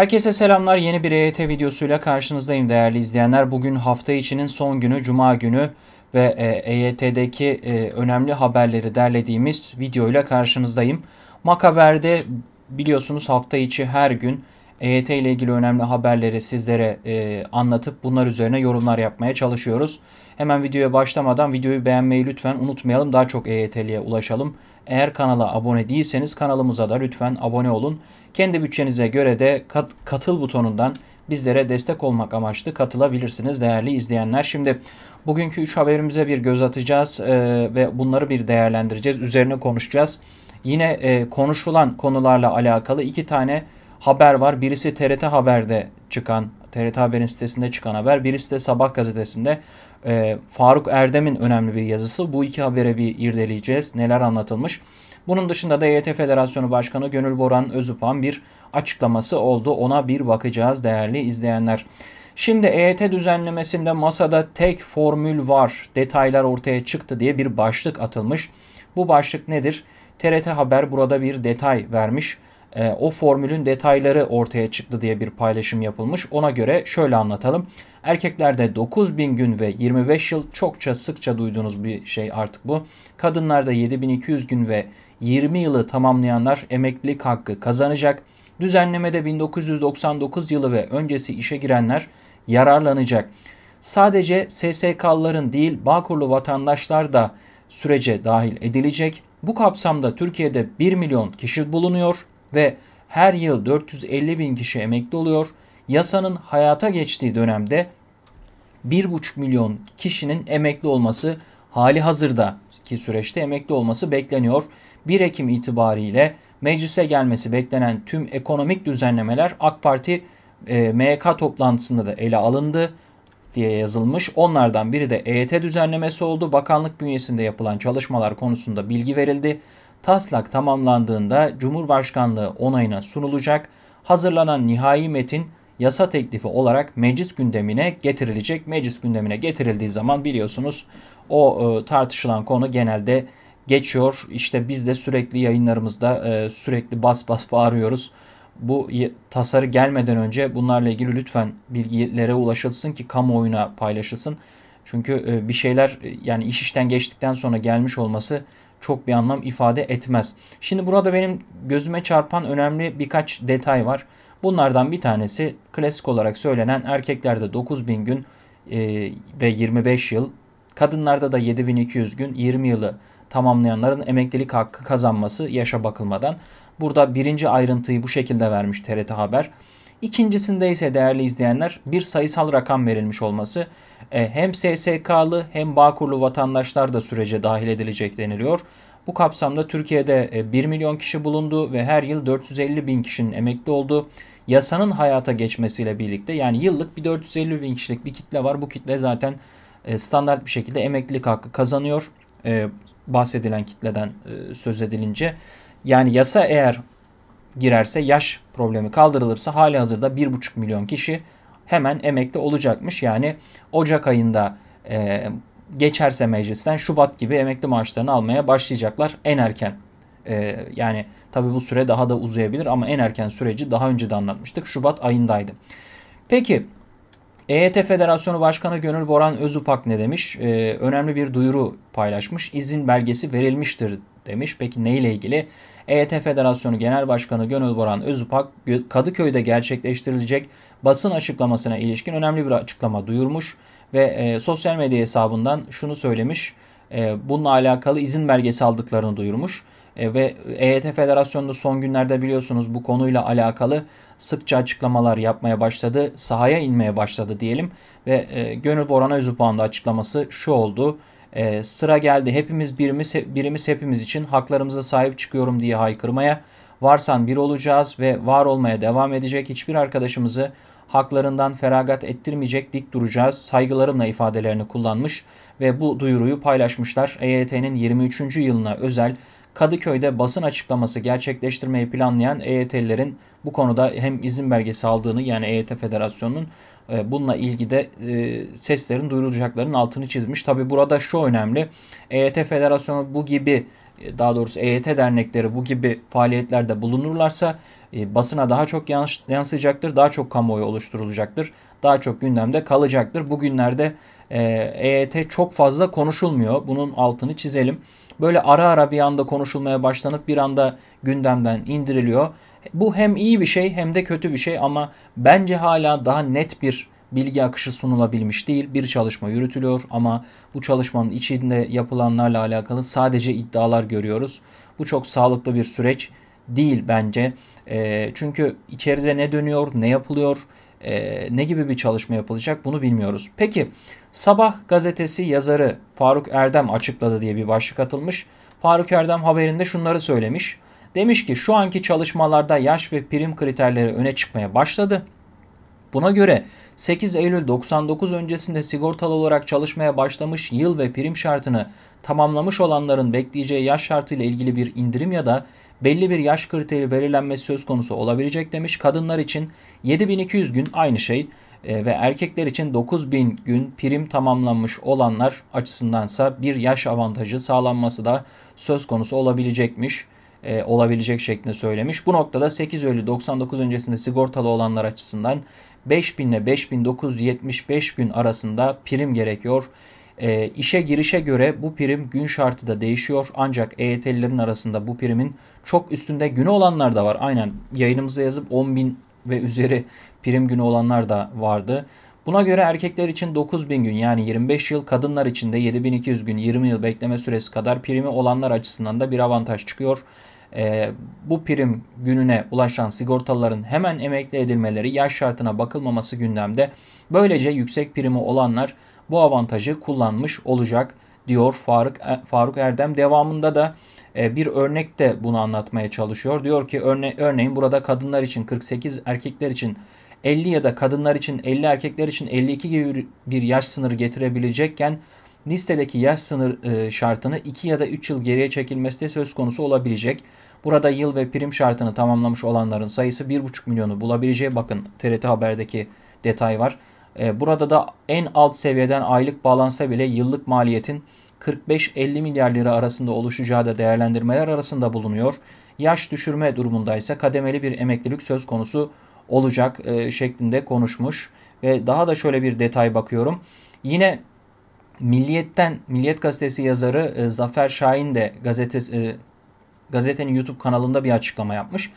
Herkese selamlar. Yeni bir EYT videosuyla karşınızdayım değerli izleyenler. Bugün hafta içinin son günü, cuma günü ve EYT'deki e e, önemli haberleri derlediğimiz videoyla karşınızdayım. Makaber'de biliyorsunuz hafta içi her gün EYT ile ilgili önemli haberleri sizlere e, anlatıp bunlar üzerine yorumlar yapmaya çalışıyoruz. Hemen videoya başlamadan videoyu beğenmeyi lütfen unutmayalım. Daha çok EYT'liye ulaşalım. Eğer kanala abone değilseniz kanalımıza da lütfen abone olun. Kendi bütçenize göre de kat, katıl butonundan bizlere destek olmak amaçlı katılabilirsiniz değerli izleyenler. Şimdi bugünkü 3 haberimize bir göz atacağız e, ve bunları bir değerlendireceğiz. Üzerine konuşacağız. Yine e, konuşulan konularla alakalı iki tane haber var. Birisi TRT Haber'de çıkan, TRT Haber'in sitesinde çıkan haber. Birisi de Sabah gazetesinde e, Faruk Erdem'in önemli bir yazısı. Bu iki habere bir irdeleyeceğiz. Neler anlatılmış. Bunun dışında da EYT Federasyonu Başkanı Gönül Boran Özüpan bir açıklaması oldu. Ona bir bakacağız değerli izleyenler. Şimdi EYT düzenlemesinde masada tek formül var, detaylar ortaya çıktı diye bir başlık atılmış. Bu başlık nedir? TRT Haber burada bir detay vermiş e, o formülün detayları ortaya çıktı diye bir paylaşım yapılmış. Ona göre şöyle anlatalım. Erkeklerde 9000 gün ve 25 yıl çokça sıkça duyduğunuz bir şey artık bu. Kadınlarda 7200 gün ve 20 yılı tamamlayanlar emeklilik hakkı kazanacak. Düzenlemede 1999 yılı ve öncesi işe girenler yararlanacak. Sadece SSK'lıların değil Bağkurlu vatandaşlar da sürece dahil edilecek. Bu kapsamda Türkiye'de 1 milyon kişi bulunuyor ve her yıl 450 bin kişi emekli oluyor. Yasanın hayata geçtiği dönemde 1,5 milyon kişinin emekli olması hali hazırda ki süreçte emekli olması bekleniyor. 1 Ekim itibariyle meclise gelmesi beklenen tüm ekonomik düzenlemeler AK Parti e, MYK toplantısında da ele alındı diye yazılmış. Onlardan biri de EYT düzenlemesi oldu. Bakanlık bünyesinde yapılan çalışmalar konusunda bilgi verildi taslak tamamlandığında Cumhurbaşkanlığı onayına sunulacak. Hazırlanan nihai metin yasa teklifi olarak meclis gündemine getirilecek. Meclis gündemine getirildiği zaman biliyorsunuz o e, tartışılan konu genelde geçiyor. İşte biz de sürekli yayınlarımızda e, sürekli bas bas bağırıyoruz. Bu tasarı gelmeden önce bunlarla ilgili lütfen bilgilere ulaşılsın ki kamuoyuna paylaşılsın. Çünkü e, bir şeyler e, yani iş işten geçtikten sonra gelmiş olması çok bir anlam ifade etmez. Şimdi burada benim gözüme çarpan önemli birkaç detay var. Bunlardan bir tanesi klasik olarak söylenen erkeklerde 9000 gün e, ve 25 yıl, kadınlarda da 7200 gün 20 yılı tamamlayanların emeklilik hakkı kazanması yaşa bakılmadan. Burada birinci ayrıntıyı bu şekilde vermiş TRT Haber. İkincisinde ise değerli izleyenler bir sayısal rakam verilmiş olması e, hem SSK'lı hem Bağkurlu vatandaşlar da sürece dahil edilecek deniliyor. Bu kapsamda Türkiye'de 1 e, milyon kişi bulundu ve her yıl 450 bin kişinin emekli olduğu yasanın hayata geçmesiyle birlikte yani yıllık bir 450 bin kişilik bir kitle var. Bu kitle zaten e, standart bir şekilde emeklilik hakkı kazanıyor bahsedilen kitleden söz edilince. Yani yasa eğer girerse yaş problemi kaldırılırsa hali hazırda 1,5 milyon kişi hemen emekli olacakmış. Yani Ocak ayında e, geçerse meclisten Şubat gibi emekli maaşlarını almaya başlayacaklar en erken. E, yani tabi bu süre daha da uzayabilir ama en erken süreci daha önce de anlatmıştık. Şubat ayındaydı. Peki EYT Federasyonu Başkanı Gönül Boran Özupak ne demiş? E, önemli bir duyuru paylaşmış. İzin belgesi verilmiştir demiş. Peki neyle ilgili? EYT Federasyonu Genel Başkanı Gönül Boran Özüpak Kadıköy'de gerçekleştirilecek basın açıklamasına ilişkin önemli bir açıklama duyurmuş ve e, sosyal medya hesabından şunu söylemiş. E, bununla alakalı izin belgesi aldıklarını duyurmuş. E, ve EYT Federasyonu'nda son günlerde biliyorsunuz bu konuyla alakalı sıkça açıklamalar yapmaya başladı. Sahaya inmeye başladı diyelim. Ve e, Gönül Boran Özüpak'ın da açıklaması şu oldu. E, sıra geldi hepimiz birimiz, birimiz hepimiz için haklarımıza sahip çıkıyorum diye haykırmaya. Varsan bir olacağız ve var olmaya devam edecek hiçbir arkadaşımızı haklarından feragat ettirmeyecek dik duracağız saygılarımla ifadelerini kullanmış ve bu duyuruyu paylaşmışlar. EYT'nin 23. yılına özel Kadıköy'de basın açıklaması gerçekleştirmeyi planlayan EYT'lilerin bu konuda hem izin belgesi aldığını yani EYT Federasyonu'nun e, bununla ilgili de e, seslerin duyurulacaklarının altını çizmiş. Tabi burada şu önemli. EYT Federasyonu bu gibi e, daha doğrusu EYT dernekleri bu gibi faaliyetlerde bulunurlarsa basına daha çok yansıyacaktır. Daha çok kamuoyu oluşturulacaktır. Daha çok gündemde kalacaktır. Bugünlerde EYT çok fazla konuşulmuyor. Bunun altını çizelim böyle ara ara bir anda konuşulmaya başlanıp bir anda gündemden indiriliyor. Bu hem iyi bir şey hem de kötü bir şey ama bence hala daha net bir bilgi akışı sunulabilmiş değil. Bir çalışma yürütülüyor ama bu çalışmanın içinde yapılanlarla alakalı sadece iddialar görüyoruz. Bu çok sağlıklı bir süreç değil bence. E, çünkü içeride ne dönüyor, ne yapılıyor, e, ne gibi bir çalışma yapılacak bunu bilmiyoruz. Peki Sabah gazetesi yazarı Faruk Erdem açıkladı diye bir başlık atılmış. Faruk Erdem haberinde şunları söylemiş. Demiş ki şu anki çalışmalarda yaş ve prim kriterleri öne çıkmaya başladı. Buna göre 8 Eylül 99 öncesinde sigortalı olarak çalışmaya başlamış yıl ve prim şartını tamamlamış olanların bekleyeceği yaş şartı ile ilgili bir indirim ya da belli bir yaş kriteri belirlenmesi söz konusu olabilecek demiş. Kadınlar için 7200 gün aynı şey e, ve erkekler için 9000 gün prim tamamlanmış olanlar açısındansa bir yaş avantajı sağlanması da söz konusu olabilecekmiş e, olabilecek şeklinde söylemiş. Bu noktada 8 Eylül 99 öncesinde sigortalı olanlar açısından 5000 ile 5975 gün arasında prim gerekiyor. E, işe girişe göre bu prim gün şartı da değişiyor. Ancak EYT'lilerin arasında bu primin çok üstünde günü olanlar da var. Aynen yayınımıza yazıp 10.000 ve üzeri prim günü olanlar da vardı. Buna göre erkekler için 9000 gün yani 25 yıl, kadınlar için de 7200 gün 20 yıl bekleme süresi kadar primi olanlar açısından da bir avantaj çıkıyor e, bu prim gününe ulaşan sigortalıların hemen emekli edilmeleri yaş şartına bakılmaması gündemde. Böylece yüksek primi olanlar bu avantajı kullanmış olacak diyor Faruk, e, Faruk Erdem. Devamında da e, bir örnek de bunu anlatmaya çalışıyor. Diyor ki örne örneğin burada kadınlar için 48, erkekler için 50 ya da kadınlar için 50, erkekler için 52 gibi bir yaş sınırı getirebilecekken listedeki yaş sınır e, şartını 2 ya da 3 yıl geriye çekilmesi de söz konusu olabilecek. Burada yıl ve prim şartını tamamlamış olanların sayısı 1,5 milyonu bulabileceği bakın TRT Haber'deki detay var. E, burada da en alt seviyeden aylık bağlansa bile yıllık maliyetin 45-50 milyar lira arasında oluşacağı da değerlendirmeler arasında bulunuyor. Yaş düşürme durumunda ise kademeli bir emeklilik söz konusu olacak e, şeklinde konuşmuş. Ve daha da şöyle bir detay bakıyorum. Yine Milliyet'ten Milliyet gazetesi yazarı e, Zafer Şahin de gazetesi, e, gazetenin YouTube kanalında bir açıklama yapmış.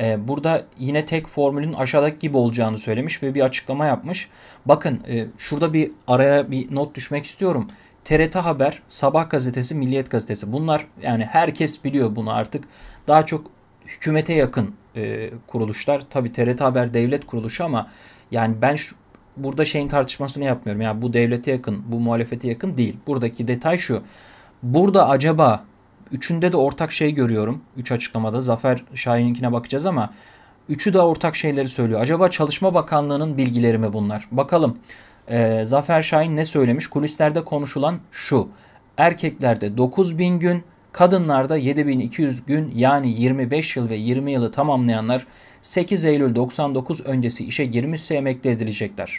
E, burada yine tek formülün aşağıdaki gibi olacağını söylemiş ve bir açıklama yapmış. Bakın e, şurada bir araya bir not düşmek istiyorum. TRT Haber, Sabah Gazetesi, Milliyet Gazetesi. Bunlar yani herkes biliyor bunu artık. Daha çok hükümete yakın e, kuruluşlar. Tabi TRT Haber devlet kuruluşu ama yani ben şu, burada şeyin tartışmasını yapmıyorum. Yani bu devlete yakın, bu muhalefete yakın değil. Buradaki detay şu. Burada acaba üçünde de ortak şey görüyorum. Üç açıklamada. Zafer Şahin'inkine bakacağız ama üçü de ortak şeyleri söylüyor. Acaba Çalışma Bakanlığı'nın bilgileri mi bunlar? Bakalım. Ee, Zafer Şahin ne söylemiş? Kulislerde konuşulan şu. Erkeklerde 9000 gün, Kadınlarda 7200 gün yani 25 yıl ve 20 yılı tamamlayanlar 8 Eylül 99 öncesi işe girmişse emekli edilecekler.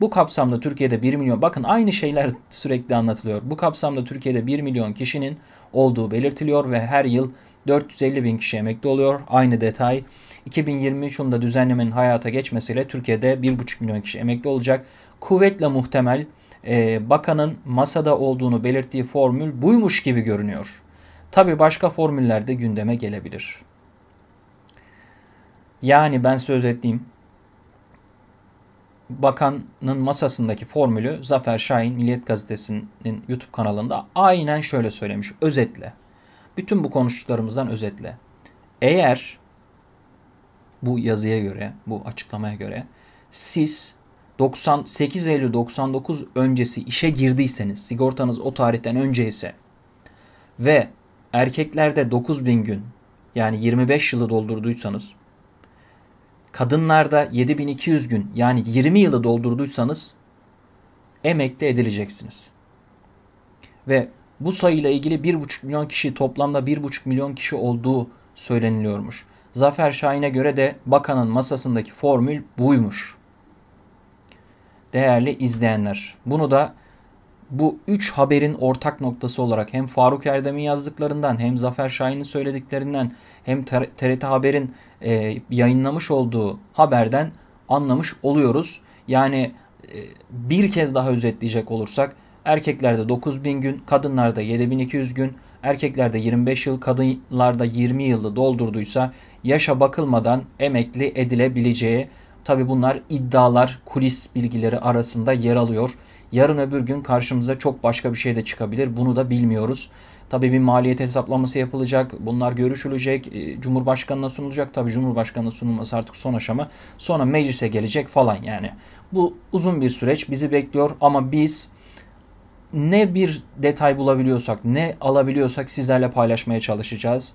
Bu kapsamda Türkiye'de 1 milyon bakın aynı şeyler sürekli anlatılıyor. Bu kapsamda Türkiye'de 1 milyon kişinin olduğu belirtiliyor ve her yıl 450 bin kişi emekli oluyor. Aynı detay 2023 yılında düzenlemenin hayata geçmesiyle Türkiye'de 1,5 milyon kişi emekli olacak. Kuvvetle muhtemel e, bakanın masada olduğunu belirttiği formül buymuş gibi görünüyor. Tabi başka formüller de gündeme gelebilir. Yani ben söz ettiğim bakanın masasındaki formülü Zafer Şahin Milliyet Gazetesi'nin YouTube kanalında aynen şöyle söylemiş. Özetle. Bütün bu konuştuklarımızdan özetle. Eğer bu yazıya göre, bu açıklamaya göre siz 98 Eylül 99 öncesi işe girdiyseniz, sigortanız o tarihten önce ise ve erkeklerde 9000 gün yani 25 yılı doldurduysanız, kadınlarda 7200 gün yani 20 yılı doldurduysanız emekte edileceksiniz. Ve bu sayıyla ilgili 1,5 milyon kişi toplamda 1,5 milyon kişi olduğu söyleniliyormuş. Zafer Şahin'e göre de bakanın masasındaki formül buymuş. Değerli izleyenler, bunu da bu üç haberin ortak noktası olarak hem Faruk Erdem'in yazdıklarından hem Zafer Şahin'in söylediklerinden hem TRT Haber'in e, yayınlamış olduğu haberden anlamış oluyoruz. Yani e, bir kez daha özetleyecek olursak erkeklerde 9000 gün, kadınlarda 7200 gün, erkeklerde 25 yıl, kadınlarda 20 yılı doldurduysa yaşa bakılmadan emekli edilebileceği. Tabi bunlar iddialar, kulis bilgileri arasında yer alıyor. Yarın öbür gün karşımıza çok başka bir şey de çıkabilir. Bunu da bilmiyoruz. Tabii bir maliyet hesaplaması yapılacak. Bunlar görüşülecek. Ee, Cumhurbaşkanına sunulacak. Tabii Cumhurbaşkanına sunulması artık son aşama. Sonra meclise gelecek falan yani. Bu uzun bir süreç bizi bekliyor ama biz ne bir detay bulabiliyorsak ne alabiliyorsak sizlerle paylaşmaya çalışacağız.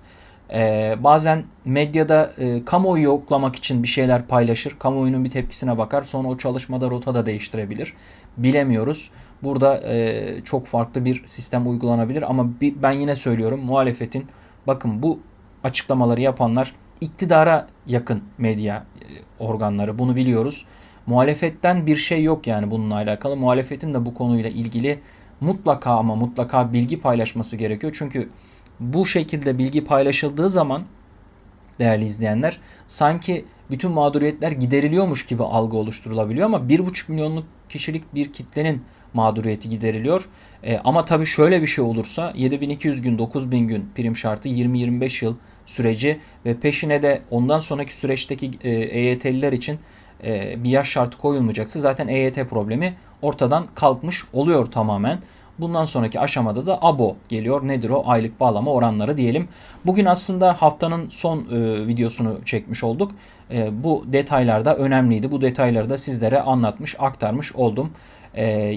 Ee, bazen medyada e, kamuoyu yoklamak için bir şeyler paylaşır. Kamuoyunun bir tepkisine bakar. Sonra o çalışmada rota da değiştirebilir. Bilemiyoruz. Burada e, çok farklı bir sistem uygulanabilir. Ama bir, ben yine söylüyorum muhalefetin bakın bu açıklamaları yapanlar iktidara yakın medya e, organları. Bunu biliyoruz. Muhalefetten bir şey yok yani bununla alakalı. Muhalefetin de bu konuyla ilgili mutlaka ama mutlaka bilgi paylaşması gerekiyor. Çünkü bu şekilde bilgi paylaşıldığı zaman değerli izleyenler sanki bütün mağduriyetler gideriliyormuş gibi algı oluşturulabiliyor ama 1,5 milyonluk kişilik bir kitlenin mağduriyeti gideriliyor. E, ama tabii şöyle bir şey olursa 7200 gün 9000 gün prim şartı 20-25 yıl süreci ve peşine de ondan sonraki süreçteki e, EYT'liler için e, bir yaş şartı koyulmayacaksa zaten EYT problemi ortadan kalkmış oluyor tamamen. Bundan sonraki aşamada da abo geliyor. Nedir o? Aylık bağlama oranları diyelim. Bugün aslında haftanın son e, videosunu çekmiş olduk. E, bu detaylar da önemliydi. Bu detayları da sizlere anlatmış, aktarmış oldum. E,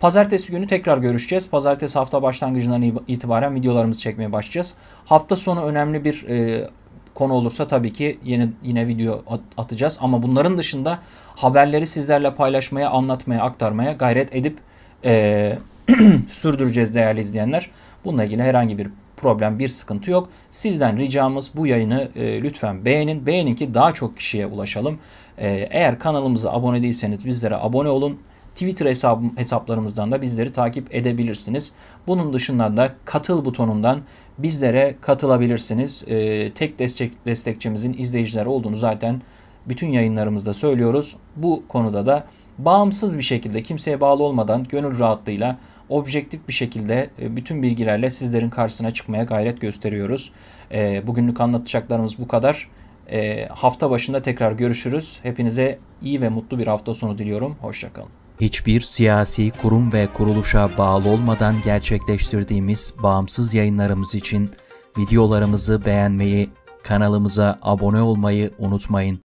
Pazartesi günü tekrar görüşeceğiz. Pazartesi hafta başlangıcından itibaren videolarımızı çekmeye başlayacağız. Hafta sonu önemli bir e, konu olursa tabii ki yeni yine video at atacağız. Ama bunların dışında haberleri sizlerle paylaşmaya, anlatmaya, aktarmaya gayret edip e, sürdüreceğiz değerli izleyenler. Bununla ilgili herhangi bir problem, bir sıkıntı yok. Sizden ricamız bu yayını e, lütfen beğenin. Beğenin ki daha çok kişiye ulaşalım. E, eğer kanalımıza abone değilseniz bizlere abone olun. Twitter hesab hesaplarımızdan da bizleri takip edebilirsiniz. Bunun dışında da katıl butonundan bizlere katılabilirsiniz. E, tek destek destekçimizin izleyiciler olduğunu zaten bütün yayınlarımızda söylüyoruz. Bu konuda da bağımsız bir şekilde kimseye bağlı olmadan gönül rahatlığıyla objektif bir şekilde e, bütün bilgilerle sizlerin karşısına çıkmaya gayret gösteriyoruz. E, bugünlük anlatacaklarımız bu kadar. E, hafta başında tekrar görüşürüz. Hepinize iyi ve mutlu bir hafta sonu diliyorum. Hoşçakalın. Hiçbir siyasi kurum ve kuruluşa bağlı olmadan gerçekleştirdiğimiz bağımsız yayınlarımız için videolarımızı beğenmeyi, kanalımıza abone olmayı unutmayın.